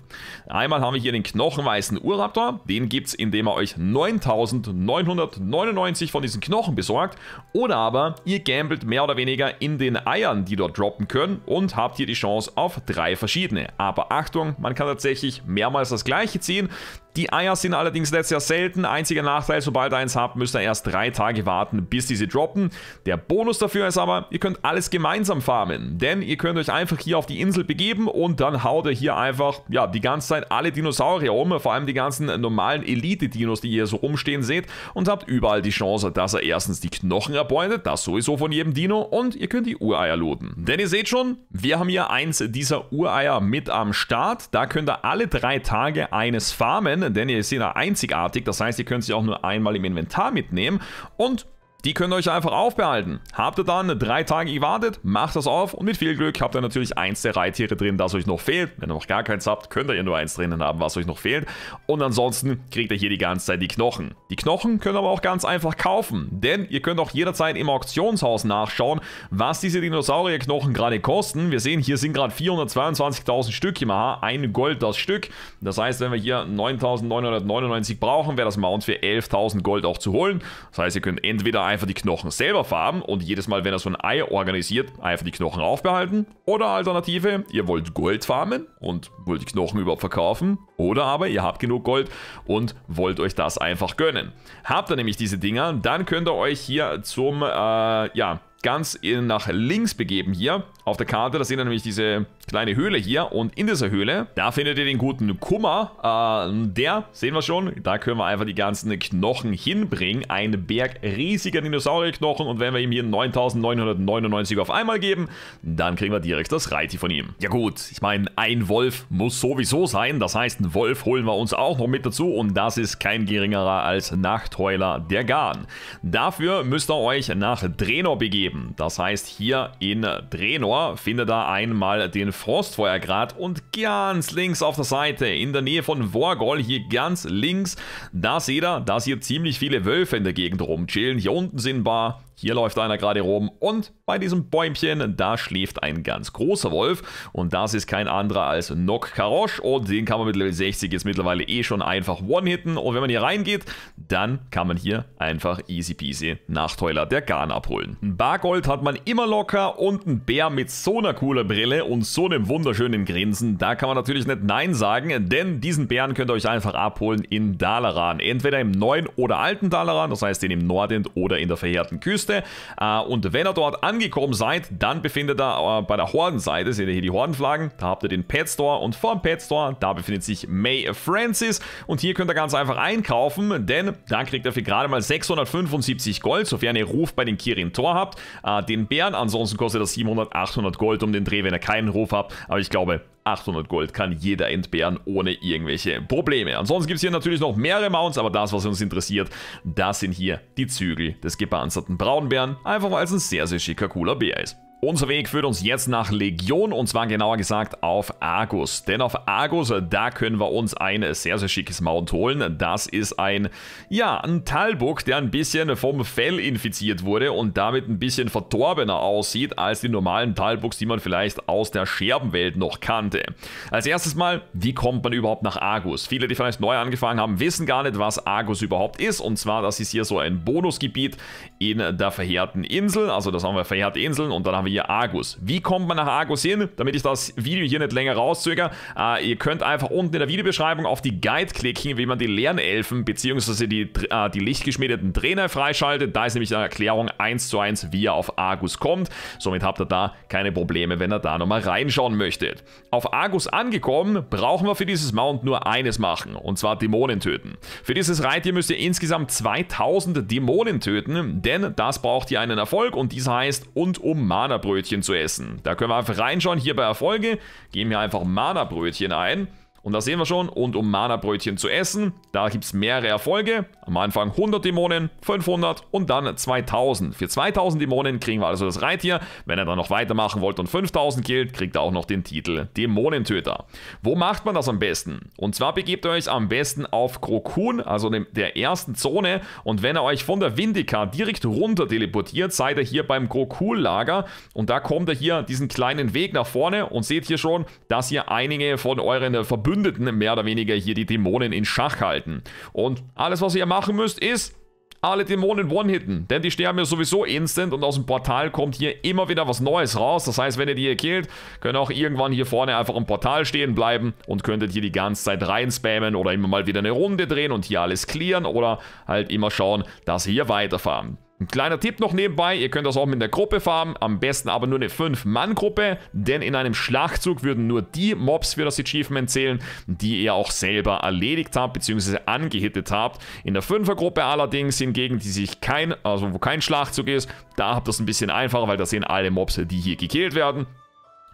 Einmal haben wir hier den knochenweißen Urraptor, Den gibt es, indem ihr euch 9999 von diesen Knochen besorgt. Oder aber ihr gambelt mehr oder weniger in den Eiern, die dort droppen können und habt hier die Chance auf drei verschiedene. Aber Achtung, man kann tatsächlich mehrmals das gleiche ziehen. Die Eier sind allerdings letztes Jahr selten. Einziger Nachteil, sobald ihr eins habt, müsst ihr erst drei Tage warten, bis diese droppen. Der Bonus dafür ist aber, ihr könnt alles gemeinsam farmen. Denn ihr könnt euch einfach hier auf die Insel begeben und dann haut ihr hier einfach, ja, die ganze Zeit alle Dinosaurier um. Vor allem die ganzen normalen Elite-Dinos, die ihr so rumstehen seht. Und habt überall die Chance, dass ihr erstens die Knochen erbeutet, das sowieso von jedem Dino. Und ihr könnt die Ureier looten. Denn ihr seht schon, wir haben hier eins dieser Ureier mit am Start. Da könnt ihr alle drei Tage eines farmen denn ihr seht einzigartig. Das heißt, ihr könnt sie auch nur einmal im Inventar mitnehmen. Und die könnt ihr euch einfach aufbehalten. Habt ihr dann drei Tage gewartet, macht das auf und mit viel Glück habt ihr natürlich eins der Reittiere drin, das euch noch fehlt. Wenn ihr noch gar keins habt, könnt ihr ja nur eins drinnen haben, was euch noch fehlt. Und ansonsten kriegt ihr hier die ganze Zeit die Knochen. Die Knochen könnt ihr aber auch ganz einfach kaufen, denn ihr könnt auch jederzeit im Auktionshaus nachschauen, was diese Dinosaurierknochen gerade kosten. Wir sehen, hier sind gerade 422.000 Stück im Haar, ein Gold das Stück. Das heißt, wenn wir hier 9.999 brauchen, wäre das Mount für 11.000 Gold auch zu holen. Das heißt, ihr könnt entweder einfach die Knochen selber farben und jedes Mal, wenn er so ein Ei organisiert, einfach die Knochen aufbehalten. Oder Alternative, ihr wollt Gold farmen und wollt die Knochen überhaupt verkaufen. Oder aber ihr habt genug Gold und wollt euch das einfach gönnen. Habt ihr nämlich diese Dinger, dann könnt ihr euch hier zum, äh, ja, ganz nach links begeben hier auf der Karte. Da sehen wir nämlich diese kleine Höhle hier. Und in dieser Höhle, da findet ihr den guten Kummer. Äh, der, sehen wir schon, da können wir einfach die ganzen Knochen hinbringen. Ein Berg riesiger Dinosaurierknochen. Und wenn wir ihm hier 9999 auf einmal geben, dann kriegen wir direkt das Reiti von ihm. Ja gut, ich meine, ein Wolf muss sowieso sein. Das heißt, einen Wolf holen wir uns auch noch mit dazu. Und das ist kein geringerer als Nachtheuler der Garn. Dafür müsst ihr euch nach Drenor begeben. Das heißt, hier in Drenor Tor, finde da einmal den Frostfeuergrad und ganz links auf der Seite, in der Nähe von Vorgol, hier ganz links, da seht ihr, dass hier ziemlich viele Wölfe in der Gegend rumchillen. Hier unten sind Bar, hier läuft einer gerade rum und bei diesem Bäumchen, da schläft ein ganz großer Wolf und das ist kein anderer als Nock Karosh und den kann man mit Level 60 jetzt mittlerweile eh schon einfach one-hitten und wenn man hier reingeht, dann kann man hier einfach easy peasy Nachteuler der Garn abholen. Ein Bargold hat man immer locker und ein Bär mit mit so einer coolen Brille und so einem wunderschönen Grinsen, da kann man natürlich nicht Nein sagen, denn diesen Bären könnt ihr euch einfach abholen in Dalaran. Entweder im neuen oder alten Dalaran, das heißt in dem Nordend oder in der verheerten Küste. Äh, und wenn ihr dort angekommen seid, dann befindet ihr äh, bei der Hordenseite, seht ihr hier die Hordenflaggen, da habt ihr den Pet Store und vor dem Pet Store, da befindet sich May Francis und hier könnt ihr ganz einfach einkaufen, denn da kriegt ihr für gerade mal 675 Gold, sofern ihr Ruf bei den Kirin Tor habt, äh, den Bären, ansonsten kostet das 780 800 Gold um den Dreh, wenn ihr keinen Ruf habt. Aber ich glaube, 800 Gold kann jeder entbehren ohne irgendwelche Probleme. Ansonsten gibt es hier natürlich noch mehrere Mounts, aber das, was uns interessiert, das sind hier die Zügel des gepanzerten Braunbären. Einfach weil es ein sehr, sehr schicker, cooler Bär ist. Unser Weg führt uns jetzt nach Legion und zwar genauer gesagt auf Argus. Denn auf Argus, da können wir uns ein sehr, sehr schickes Mount holen. Das ist ein, ja, ein Talbuk, der ein bisschen vom Fell infiziert wurde und damit ein bisschen verdorbener aussieht als die normalen Talbuks, die man vielleicht aus der Scherbenwelt noch kannte. Als erstes mal, wie kommt man überhaupt nach Argus? Viele, die vielleicht neu angefangen haben, wissen gar nicht, was Argus überhaupt ist. Und zwar, das ist hier so ein Bonusgebiet in der verheerten Insel. Also das haben wir verheerte Inseln und dann haben wir wir hier Argus. Wie kommt man nach Argus hin? Damit ich das Video hier nicht länger rauszögere, äh, ihr könnt einfach unten in der Videobeschreibung auf die Guide klicken, wie man die Lernelfen bzw. Die, äh, die lichtgeschmiedeten Trainer freischaltet. Da ist nämlich eine Erklärung 1 zu 1, wie ihr auf Argus kommt. Somit habt ihr da keine Probleme, wenn ihr da nochmal reinschauen möchtet. Auf Argus angekommen, brauchen wir für dieses Mount nur eines machen, und zwar Dämonen töten. Für dieses Reittier müsst ihr insgesamt 2000 Dämonen töten, denn das braucht ihr einen Erfolg und dieser heißt und um Mana Mana-Brötchen zu essen. Da können wir einfach reinschauen, hier bei Erfolge, geben wir einfach Mana-Brötchen ein und da sehen wir schon, und um Mana-Brötchen zu essen, da gibt es mehrere Erfolge. Am Anfang 100 Dämonen, 500 und dann 2000. Für 2000 Dämonen kriegen wir also das Reittier. Wenn er dann noch weitermachen wollt und 5000 gilt, kriegt er auch noch den Titel Dämonentöter. Wo macht man das am besten? Und zwar begebt ihr euch am besten auf Krokun, also dem, der ersten Zone. Und wenn ihr euch von der Windika direkt runter teleportiert, seid ihr hier beim Krokul-Lager. Und da kommt ihr hier diesen kleinen Weg nach vorne und seht hier schon, dass ihr einige von euren Verbündeten Verbündeten mehr oder weniger hier die Dämonen in Schach halten. Und alles, was ihr machen müsst, ist alle Dämonen one-hitten, denn die sterben ja sowieso instant und aus dem Portal kommt hier immer wieder was Neues raus. Das heißt, wenn ihr die hier killt, könnt ihr auch irgendwann hier vorne einfach im Portal stehen bleiben und könntet hier die ganze Zeit rein spammen oder immer mal wieder eine Runde drehen und hier alles clearen oder halt immer schauen, dass ihr hier weiterfahren. Ein kleiner Tipp noch nebenbei, ihr könnt das auch mit der Gruppe farmen, am besten aber nur eine 5-Mann-Gruppe, denn in einem Schlachtzug würden nur die Mobs für das Achievement zählen, die ihr auch selber erledigt habt bzw. angehittet habt. In der 5er-Gruppe allerdings hingegen, die sich kein, also wo kein Schlachtzug ist, da habt ihr es ein bisschen einfacher, weil da sehen alle Mobs, die hier gekillt werden.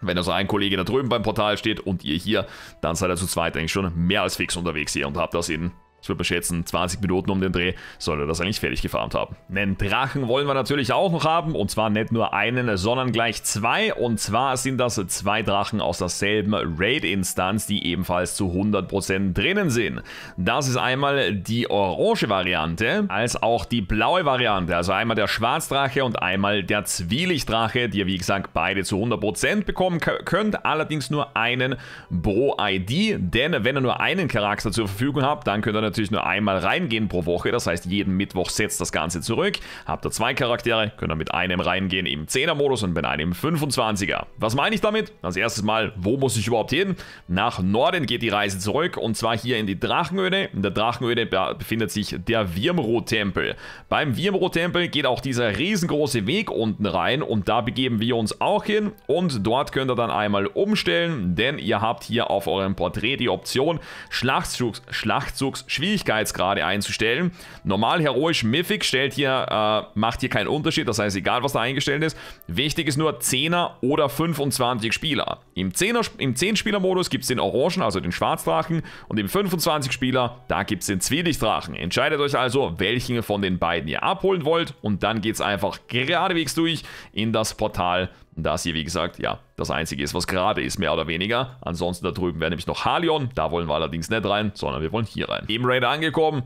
Wenn also ein Kollege da drüben beim Portal steht und ihr hier, dann seid ihr zu zweit eigentlich schon mehr als fix unterwegs hier und habt das in ich würde schätzen, 20 Minuten um den Dreh sollte das eigentlich fertig gefarmt haben. Einen Drachen wollen wir natürlich auch noch haben und zwar nicht nur einen, sondern gleich zwei und zwar sind das zwei Drachen aus derselben Raid-Instanz, die ebenfalls zu 100% drinnen sind. Das ist einmal die orange Variante, als auch die blaue Variante, also einmal der Schwarzdrache und einmal der Zwielichtdrache, die ihr wie gesagt beide zu 100% bekommen könnt, allerdings nur einen pro ID, denn wenn ihr nur einen Charakter zur Verfügung habt, dann könnt ihr natürlich natürlich nur einmal reingehen pro Woche. Das heißt, jeden Mittwoch setzt das Ganze zurück. Habt ihr zwei Charaktere, könnt ihr mit einem reingehen im 10er-Modus und mit einem 25er. Was meine ich damit? Als erstes mal, wo muss ich überhaupt hin? Nach Norden geht die Reise zurück und zwar hier in die Drachenöde. In der Drachenöde befindet sich der wirmroh tempel Beim wirmroh tempel geht auch dieser riesengroße Weg unten rein und da begeben wir uns auch hin und dort könnt ihr dann einmal umstellen, denn ihr habt hier auf eurem Porträt die Option Schlachtzugs, Schlachtzugs Schwierigkeitsgrade einzustellen. Normal, heroisch, Mythic stellt hier, äh, macht hier keinen Unterschied, das heißt egal was da eingestellt ist. Wichtig ist nur 10er oder 25 Spieler. Im 10er, im 10-Spieler-Modus gibt es den Orangen, also den Schwarzdrachen und im 25-Spieler, da gibt es den Zwielichtdrachen. Entscheidet euch also, welchen von den beiden ihr abholen wollt und dann geht es einfach geradewegs durch in das Portal und Das hier, wie gesagt, ja, das einzige ist, was gerade ist, mehr oder weniger. Ansonsten da drüben wäre nämlich noch Halion. Da wollen wir allerdings nicht rein, sondern wir wollen hier rein. Im Raider angekommen,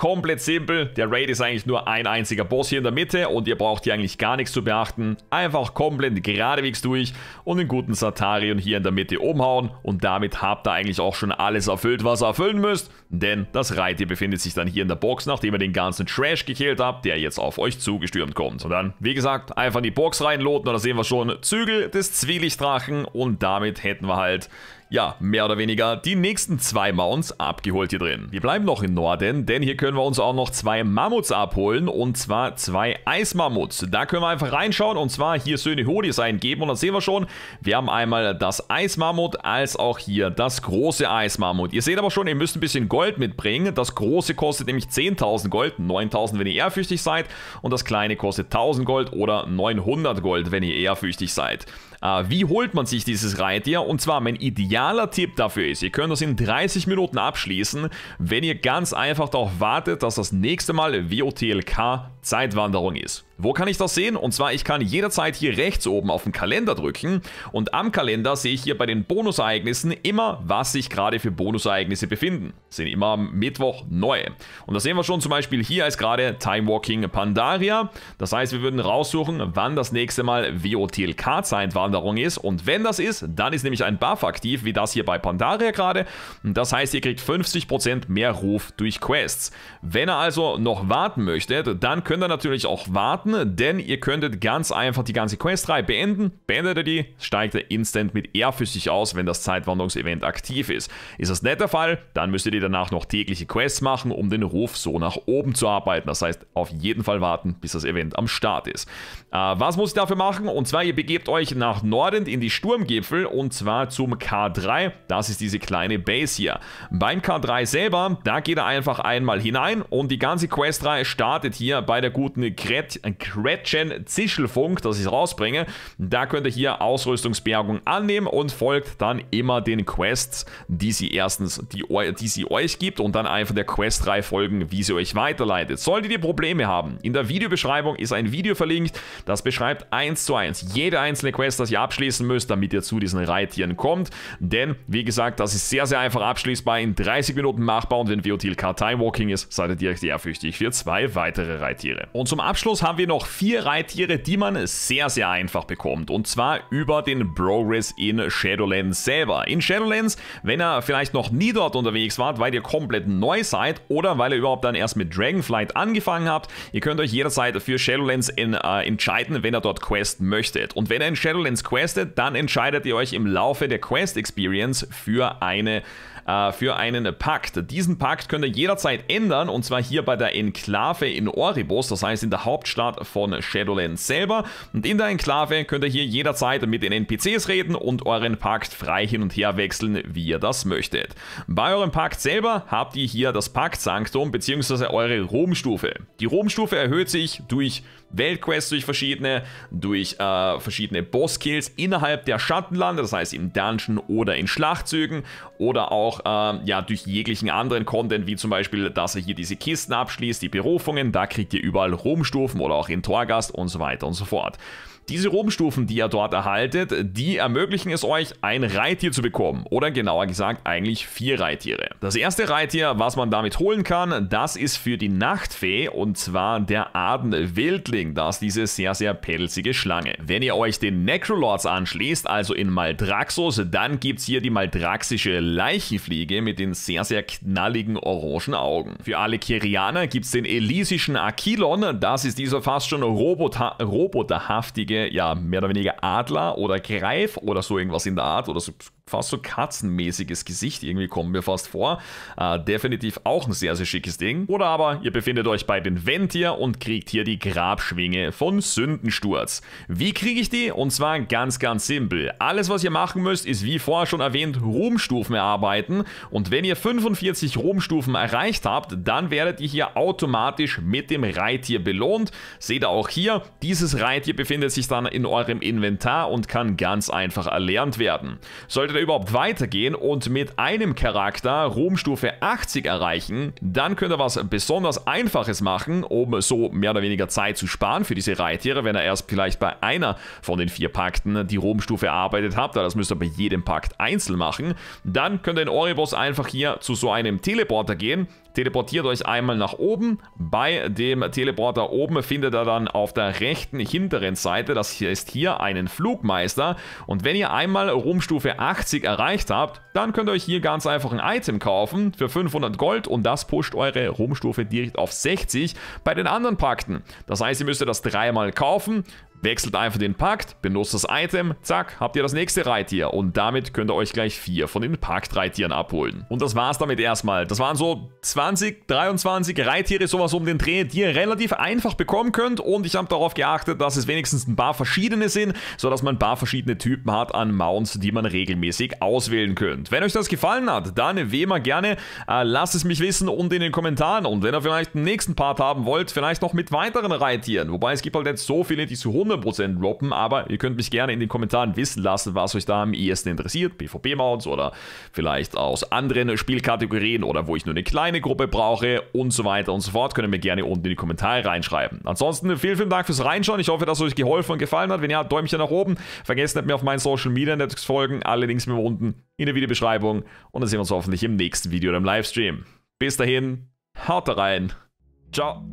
Komplett simpel, der Raid ist eigentlich nur ein einziger Boss hier in der Mitte und ihr braucht hier eigentlich gar nichts zu beachten. Einfach komplett geradewegs durch und den guten Satarion hier in der Mitte umhauen und damit habt ihr eigentlich auch schon alles erfüllt, was ihr erfüllen müsst. Denn das hier befindet sich dann hier in der Box, nachdem ihr den ganzen Trash gekillt habt, der jetzt auf euch zugestürmt kommt. Und dann, wie gesagt, einfach in die Box reinloten und da sehen wir schon Zügel des Zwielichtdrachen und damit hätten wir halt ja, mehr oder weniger die nächsten zwei Mounts abgeholt hier drin. Wir bleiben noch in Norden, denn hier können wir uns auch noch zwei Mammuts abholen und zwar zwei Eismammuts. Da können wir einfach reinschauen und zwar hier Söhne Ho-Design geben und dann sehen wir schon, wir haben einmal das Eismammut als auch hier das große Eismammut. Ihr seht aber schon, ihr müsst ein bisschen Gold mitbringen. Das große kostet nämlich 10.000 Gold, 9.000, wenn ihr ehrfürchtig seid und das kleine kostet 1.000 Gold oder 900 Gold, wenn ihr ehrfürchtig seid. Äh, wie holt man sich dieses Reittier? Und zwar mein idealer Tipp dafür ist, ihr könnt das in 30 Minuten abschließen, wenn ihr ganz einfach darauf wartet, dass das nächste Mal WOTLK Zeitwanderung ist. Wo kann ich das sehen? Und zwar, ich kann jederzeit hier rechts oben auf den Kalender drücken und am Kalender sehe ich hier bei den Bonusereignissen immer, was sich gerade für Bonusereignisse befinden. sind immer am Mittwoch neue. Und da sehen wir schon zum Beispiel hier ist gerade Time Walking Pandaria. Das heißt, wir würden raussuchen, wann das nächste Mal WOTLK-Zeitwanderung Wanderung ist. Und wenn das ist, dann ist nämlich ein Buff aktiv, wie das hier bei Pandaria gerade. Das heißt, ihr kriegt 50% mehr Ruf durch Quests. Wenn ihr also noch warten möchtet, dann könnt ihr natürlich auch warten, denn ihr könntet ganz einfach die ganze Questreihe beenden. Beendet ihr die, steigt ihr instant mit R für sich aus, wenn das Zeitwanderungsevent aktiv ist. Ist das nicht der Fall, dann müsstet ihr danach noch tägliche Quests machen, um den Ruf so nach oben zu arbeiten. Das heißt, auf jeden Fall warten, bis das Event am Start ist. Äh, was muss ich dafür machen? Und zwar, ihr begebt euch nach nach Norden in die Sturmgipfel und zwar zum K3. Das ist diese kleine Base hier. Beim K3 selber, da geht er einfach einmal hinein und die ganze Questreihe startet hier bei der guten Gretchen Zischelfunk, dass ich es rausbringe. Da könnt ihr hier Ausrüstungsbergung annehmen und folgt dann immer den Quests, die sie erstens, die, die sie euch gibt und dann einfach der Questreihe folgen, wie sie euch weiterleitet. Solltet ihr Probleme haben, in der Videobeschreibung ist ein Video verlinkt, das beschreibt eins zu eins jede einzelne Quest, das ihr abschließen müsst, damit ihr zu diesen Reittieren kommt. Denn, wie gesagt, das ist sehr, sehr einfach abschließbar, in 30 Minuten machbar und wenn VOTLK Time Walking ist, seid ihr direkt ehrfürchtig für zwei weitere Reittiere. Und zum Abschluss haben wir noch vier Reittiere, die man sehr, sehr einfach bekommt. Und zwar über den Progress in Shadowlands selber. In Shadowlands, wenn ihr vielleicht noch nie dort unterwegs wart, weil ihr komplett neu seid oder weil ihr überhaupt dann erst mit Dragonflight angefangen habt, ihr könnt euch jederzeit für Shadowlands in, äh, entscheiden, wenn ihr dort Quest möchtet. Und wenn ihr in Shadowlands Experience questet, dann entscheidet ihr euch im Laufe der Quest Experience für, eine, äh, für einen Pakt. Diesen Pakt könnt ihr jederzeit ändern und zwar hier bei der Enklave in Oribos, das heißt in der Hauptstadt von Shadowlands selber. Und in der Enklave könnt ihr hier jederzeit mit den NPCs reden und euren Pakt frei hin und her wechseln, wie ihr das möchtet. Bei eurem Pakt selber habt ihr hier das Pakt-Sanktum bzw. eure Ruhmstufe. Die Ruhmstufe erhöht sich durch Weltquests durch verschiedene, durch äh, verschiedene boss innerhalb der Schattenlande, das heißt im Dungeon oder in Schlachtzügen oder auch äh, ja, durch jeglichen anderen Content, wie zum Beispiel, dass ihr hier diese Kisten abschließt, die Berufungen, da kriegt ihr überall Ruhmstufen oder auch in Torgast und so weiter und so fort. Diese Robenstufen, die ihr dort erhaltet, die ermöglichen es euch, ein Reittier zu bekommen. Oder genauer gesagt, eigentlich vier Reittiere. Das erste Reittier, was man damit holen kann, das ist für die Nachtfee und zwar der Aden-Wildling. Das ist diese sehr, sehr pelzige Schlange. Wenn ihr euch den Necrolords anschließt, also in Maldraxus, dann gibt es hier die maldraxische Leichenfliege mit den sehr, sehr knalligen orangen Augen. Für alle Kirianer gibt es den elisischen Aquilon. Das ist dieser fast schon roboterhaftige riesige, ja, mehr oder weniger Adler oder Greif oder so irgendwas in der Art oder so fast so katzenmäßiges Gesicht irgendwie kommen mir fast vor. Äh, definitiv auch ein sehr, sehr schickes Ding. Oder aber ihr befindet euch bei den Ventier und kriegt hier die Grabschwinge von Sündensturz. Wie kriege ich die? Und zwar ganz, ganz simpel. Alles, was ihr machen müsst, ist wie vorher schon erwähnt, Ruhmstufen erarbeiten. Und wenn ihr 45 Ruhmstufen erreicht habt, dann werdet ihr hier automatisch mit dem Reittier belohnt. Seht ihr auch hier, dieses Reittier befindet sich dann in eurem Inventar und kann ganz einfach erlernt werden. Solltet ihr wir überhaupt weitergehen und mit einem Charakter Ruhmstufe 80 erreichen, dann könnt ihr was besonders Einfaches machen, um so mehr oder weniger Zeit zu sparen für diese Reittiere, wenn ihr erst vielleicht bei einer von den vier Pakten die Ruhmstufe erarbeitet habt, das müsst ihr bei jedem Pakt einzeln machen. Dann könnt ihr in Oribos einfach hier zu so einem Teleporter gehen, teleportiert euch einmal nach oben. Bei dem Teleporter oben findet ihr dann auf der rechten hinteren Seite, das ist hier, einen Flugmeister. Und wenn ihr einmal Rumstufe 80 erreicht habt, dann könnt ihr euch hier ganz einfach ein Item kaufen für 500 Gold und das pusht eure Rumstufe direkt auf 60 bei den anderen Pakten. Das heißt, ihr müsst das dreimal kaufen, Wechselt einfach den Pakt, benutzt das Item, zack, habt ihr das nächste Reittier. Und damit könnt ihr euch gleich vier von den Pakt-Reittieren abholen. Und das war's damit erstmal. Das waren so 20, 23 Reittiere, sowas um den Dreh, die ihr relativ einfach bekommen könnt. Und ich habe darauf geachtet, dass es wenigstens ein paar verschiedene sind, sodass man ein paar verschiedene Typen hat an Mounts, die man regelmäßig auswählen könnt. Wenn euch das gefallen hat, dann wie immer gerne, äh, lasst es mich wissen unten in den Kommentaren. Und wenn ihr vielleicht einen nächsten Part haben wollt, vielleicht noch mit weiteren Reittieren. Wobei es gibt halt jetzt so viele, die zu 100 100% droppen, aber ihr könnt mich gerne in den Kommentaren wissen lassen, was euch da am ehesten interessiert. PvP-Mounts oder vielleicht aus anderen Spielkategorien oder wo ich nur eine kleine Gruppe brauche und so weiter und so fort. Könnt ihr mir gerne unten in die Kommentare reinschreiben. Ansonsten vielen, vielen Dank fürs Reinschauen. Ich hoffe, dass es euch geholfen und gefallen hat. Wenn ja, Däumchen nach oben. Vergesst nicht, mir auf meinen Social Media Networks folgen. Alle Links mir unten in der Videobeschreibung. Und dann sehen wir uns hoffentlich im nächsten Video oder im Livestream. Bis dahin, haut da rein. Ciao.